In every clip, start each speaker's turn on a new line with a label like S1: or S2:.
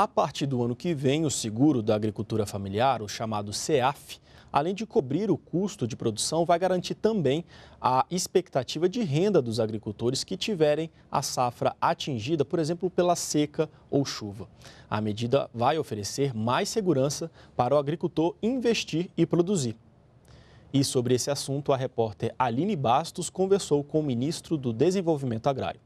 S1: A partir do ano que vem, o seguro da agricultura familiar, o chamado SEAF, além de cobrir o custo de produção, vai garantir também a expectativa de renda dos agricultores que tiverem a safra atingida, por exemplo, pela seca ou chuva. A medida vai oferecer mais segurança para o agricultor investir e produzir. E sobre esse assunto, a repórter Aline Bastos conversou com o ministro do Desenvolvimento Agrário.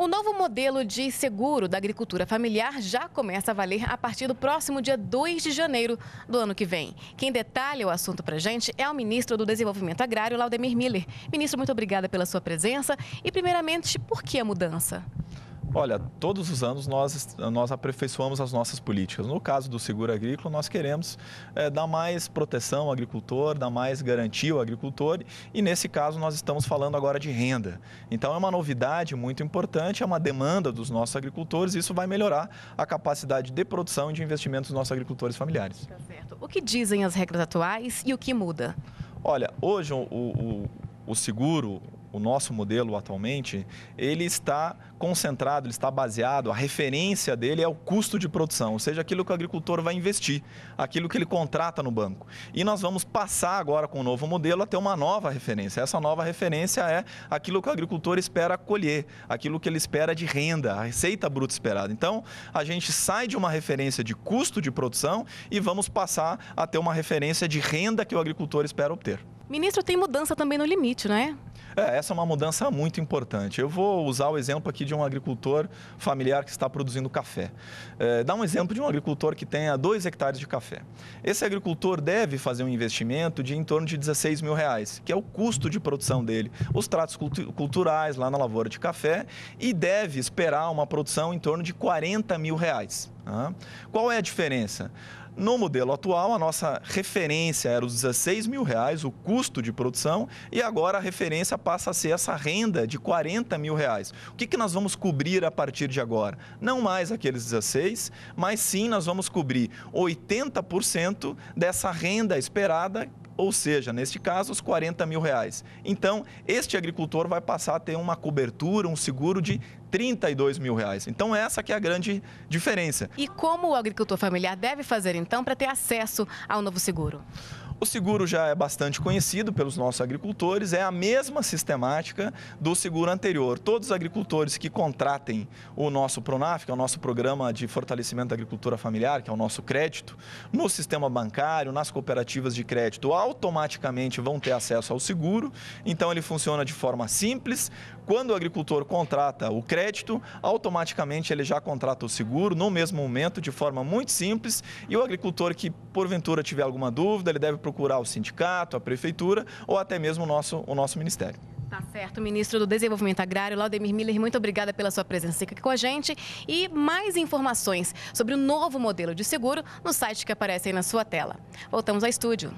S2: O novo modelo de seguro da agricultura familiar já começa a valer a partir do próximo dia 2 de janeiro do ano que vem. Quem detalha o assunto para gente é o ministro do Desenvolvimento Agrário, Laudemir Miller. Ministro, muito obrigada pela sua presença e, primeiramente, por que a mudança?
S3: Olha, todos os anos nós, nós aperfeiçoamos as nossas políticas. No caso do seguro agrícola, nós queremos é, dar mais proteção ao agricultor, dar mais garantia ao agricultor e, nesse caso, nós estamos falando agora de renda. Então, é uma novidade muito importante, é uma demanda dos nossos agricultores e isso vai melhorar a capacidade de produção e de investimento dos nossos agricultores familiares. Tá certo.
S2: O que dizem as regras atuais e o que muda?
S3: Olha, hoje o, o, o seguro, o nosso modelo atualmente, ele está concentrado, ele está baseado, a referência dele é o custo de produção, ou seja, aquilo que o agricultor vai investir, aquilo que ele contrata no banco. E nós vamos passar agora com o novo modelo a ter uma nova referência. Essa nova referência é aquilo que o agricultor espera colher, aquilo que ele espera de renda, a receita bruta esperada. Então, a gente sai de uma referência de custo de produção e vamos passar a ter uma referência de renda que o agricultor espera obter.
S2: Ministro, tem mudança também no limite, não é?
S3: É, essa é uma mudança muito importante. Eu vou usar o exemplo aqui de um agricultor familiar que está produzindo café. É, dá um exemplo de um agricultor que tenha dois hectares de café. Esse agricultor deve fazer um investimento de em torno de 16 mil reais, que é o custo de produção dele, os tratos cultu culturais lá na lavoura de café, e deve esperar uma produção em torno de 40 mil reais. Qual é a diferença? No modelo atual, a nossa referência era os 16 mil reais, o custo de produção, e agora a referência passa a ser essa renda de 40 mil reais. O que, que nós vamos cobrir a partir de agora? Não mais aqueles 16, mas sim nós vamos cobrir 80% dessa renda esperada ou seja, neste caso, os 40 mil reais. Então, este agricultor vai passar a ter uma cobertura, um seguro de 32 mil reais. Então, essa que é a grande diferença.
S2: E como o agricultor familiar deve fazer, então, para ter acesso ao novo seguro?
S3: O seguro já é bastante conhecido pelos nossos agricultores, é a mesma sistemática do seguro anterior. Todos os agricultores que contratem o nosso Pronaf, que é o nosso programa de fortalecimento da agricultura familiar, que é o nosso crédito, no sistema bancário, nas cooperativas de crédito, automaticamente vão ter acesso ao seguro. Então ele funciona de forma simples. Quando o agricultor contrata o crédito, automaticamente ele já contrata o seguro no mesmo momento, de forma muito simples. E o agricultor que porventura tiver alguma dúvida, ele deve procurar procurar o sindicato, a prefeitura ou até mesmo o nosso, o nosso ministério.
S2: Tá certo, ministro do Desenvolvimento Agrário, Laudemir Miller, muito obrigada pela sua presença aqui com a gente. E mais informações sobre o novo modelo de seguro no site que aparece aí na sua tela. Voltamos ao estúdio.